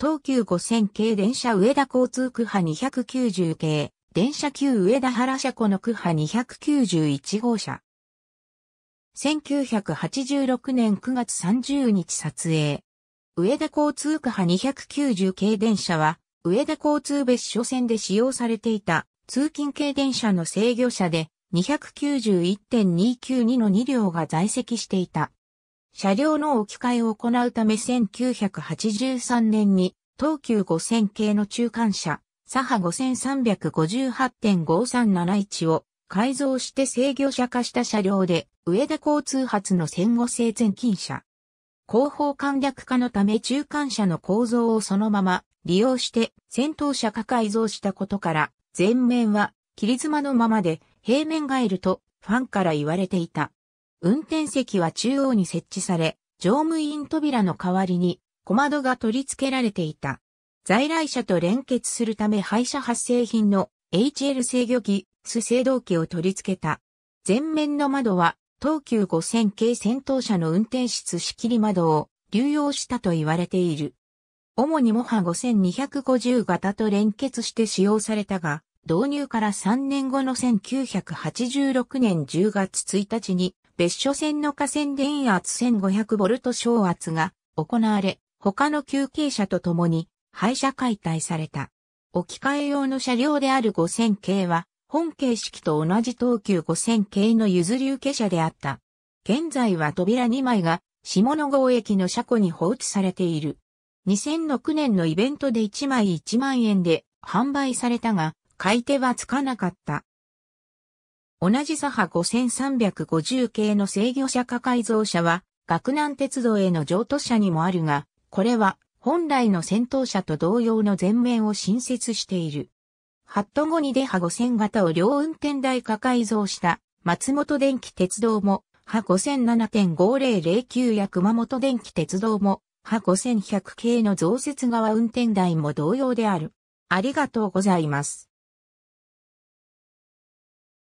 東急5000系電車上田交通区派290系、電車旧上田原車庫の区派291号車。1986年9月30日撮影。上田交通区派290系電車は、上田交通別所線で使用されていた通勤系電車の制御車で291.292の2両が在籍していた。車両の置き換えを行うため1983年に東急5000系の中間車、サハ5358.5371を改造して制御車化した車両で、上田交通発の戦後生前近車。後方簡略化のため中間車の構造をそのまま利用して先頭車化改造したことから、前面は切り妻のままで平面ガエルとファンから言われていた。運転席は中央に設置され、乗務員扉の代わりに小窓が取り付けられていた。在来車と連結するため廃車発生品の HL 制御機、ス制動機を取り付けた。前面の窓は東急5000系戦闘車の運転室仕切り窓を流用したと言われている。主にモハ5250型と連結して使用されたが、導入から3年後の1986年10月1日に別所線の河線電圧 1500V 小圧が行われ、他の休憩車と共に廃車解体された。置き換え用の車両である5000系は、本形式と同じ東急5000系の譲り受け車であった。現在は扉2枚が下野郷駅の車庫に放置されている。2006年のイベントで1枚1万円で販売されたが、買い手はつかなかった。同じ左派5350系の制御車化改造車は、学南鉄道への譲渡車にもあるが、これは本来の戦闘車と同様の前面を新設している。ハット後にデハ5000型を両運転台化改造した松本電気鉄道も、ハ5007.5009や熊本電気鉄道も、ハ5100系の増設側運転台も同様である。ありがとうございます。